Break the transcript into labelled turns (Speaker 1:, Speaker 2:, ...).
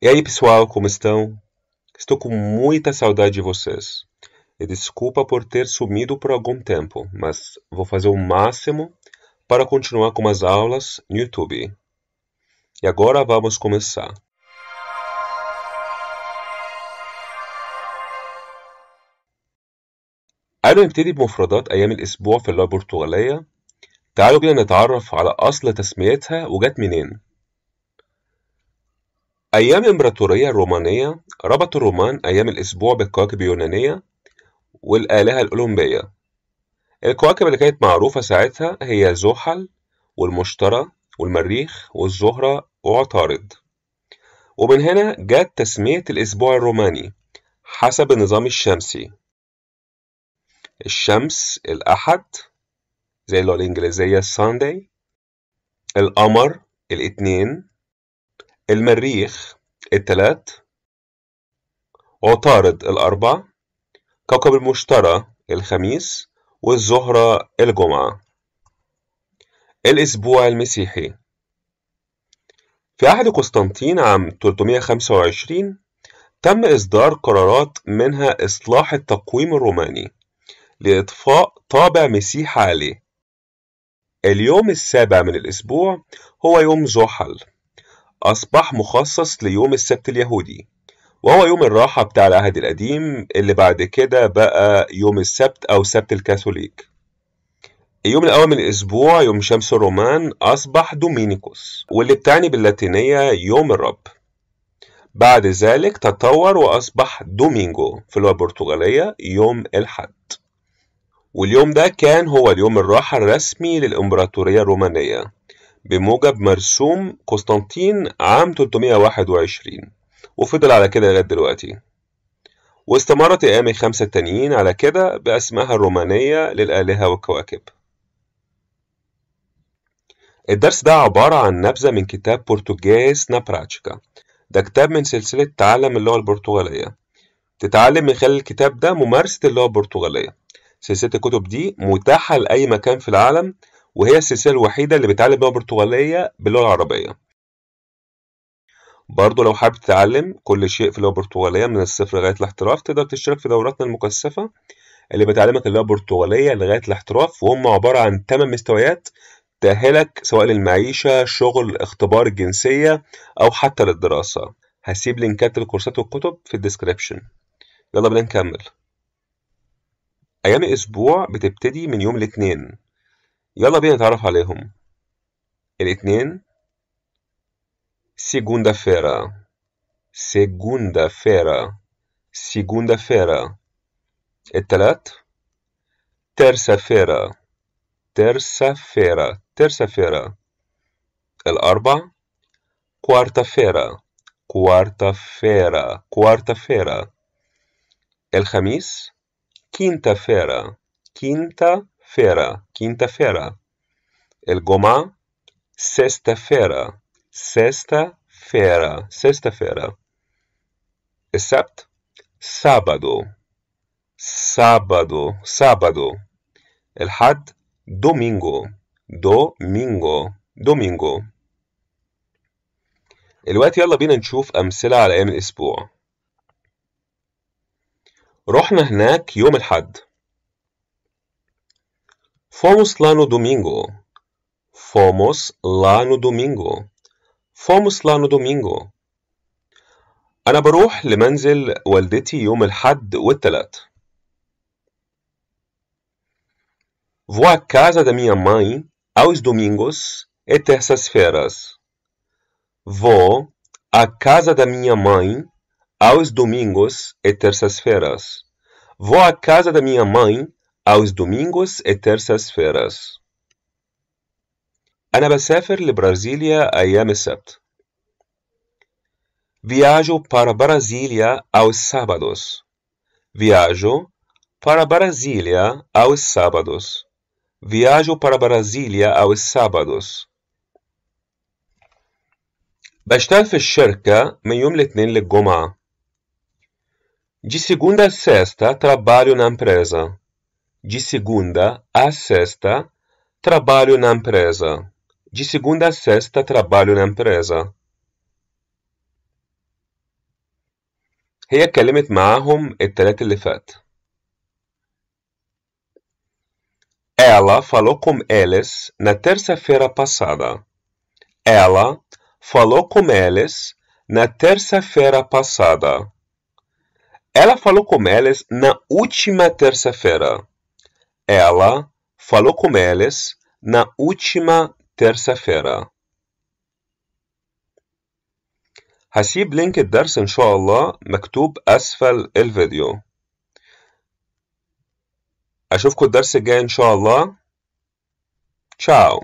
Speaker 1: E aí, pessoal, como estão? Estou com muita saudade de vocês. E desculpa por ter sumido por algum tempo, mas vou fazer o máximo para continuar com as aulas no YouTube. E agora vamos começar. أنا نبتدي بمفردات أيام الأسبوع في اللغة البرتغالية تعالوا بينا نتعرف على أصل تسميتها وجت منين أيام الإمبراطورية الرومانية ربط الرومان أيام الأسبوع بالكواكب اليونانية والآلهة الأولمبية الكواكب اللي كانت معروفة ساعتها هي زحل والمشتري والمريخ والزهرة وعطارد ومن هنا جت تسمية الأسبوع الروماني حسب النظام الشمسي الشمس الأحد زي اللغة الإنجليزية Sunday القمر الاثنين المريخ التلات عطارد الأربع كوكب المشتري الخميس والزهرة الجمعة الأسبوع المسيحي في عهد قسطنطين عام 325 تم إصدار قرارات منها إصلاح التقويم الروماني لإطفاء طابع مسيحي عليه اليوم السابع من الأسبوع هو يوم زحل أصبح مخصص ليوم السبت اليهودي وهو يوم الراحة بتاع العهد القديم اللي بعد كده بقى يوم السبت أو سبت الكاثوليك اليوم الأول من الأسبوع يوم شمس الرومان أصبح دومينيكوس واللي بتعني باللاتينية يوم الرب بعد ذلك تطور وأصبح دومينجو في اللغة البرتغالية يوم الحد واليوم ده كان هو اليوم الراحة الرسمي للإمبراطورية الرومانية بموجب مرسوم قسطنطين عام 321 وفضل على كده لغاية دلوقتي واستمرت أيام الخمسة التانيين على كده بأسمها الرومانية للآلهة والكواكب الدرس ده عبارة عن نبذة من كتاب بورتوجيز نابراتشكا ده كتاب من سلسلة تعلم اللغة البرتغالية تتعلم من خلال الكتاب ده ممارسة اللغة البرتغالية سلسلة الكتب دي متاحة لأي مكان في العالم وهي السلسلة الوحيدة اللي بتعلم لغة برتغالية باللغة العربية برضه لو حابب تتعلم كل شيء في اللغة البرتغالية من الصفر لغاية الاحتراف تقدر تشترك في دوراتنا المكثفة اللي بتعلمك اللغة البرتغالية لغاية الاحتراف وهم عبارة عن 8 مستويات تأهلك سواء للمعيشة شغل اختبار الجنسية أو حتى للدراسة هسيب لينكات الكورسات والكتب في الديسكريبشن يلا بينا نكمل أيام الأسبوع بتبتدي من يوم الاثنين يلا بينا نتعرف عليهم الاثنين سيغوندا فيرا سيغوندا فيرا سيغوندا فيرا التلات ترسا فيرا ترسا فيرا ترسا فيرا الأربع كوارتا فيرا كوارتا فيرا كوارتا فيرا الخميس كينتا فيرا كينتا feira, quinta-feira. El goma, sexta-feira, sexta-feira, sexta-feira. Except sábado, sábado, sábado. El hat, domingo, domingo, domingo. الوقت يلا بينا نشوف أمثلة على أيام الأسبوع رحنا هناك يوم الحد Fomos lá no domingo. Fomos lá no domingo. Fomos no domingo. دومينجو أنا بروح لمنزل والدتي يوم الحد والتلات Vou à casa da minha mãe aos domingos e terças-feiras. Vou à casa da minha mãe aos domingos e terças-feiras. Vou à casa da minha mãe aos domingos e terças-feiras. Ana أنا بسافر Brasília a السبت. Viajo para Brasília aos sábados. Viajo para Brasília aos sábados. Viajo para Brasília aos sábados. بشتغل في الشركة من يوم الاثنين De segunda a sexta trabalho na empresa. De segunda a sexta, trabalho na empresa. De segunda a sexta, trabalho na empresa. هي اللي فات. Ela falou com eles na terça-feira passada. Ela falou com eles na terça-feira passada. Ela falou com eles na última terça-feira. Ela falou com eles na última terça-feira. هسيب لينك الدرس إن شاء الله مكتوب أسفل الفيديو أشوفكم الدرس الجاي إن شاء الله تشاو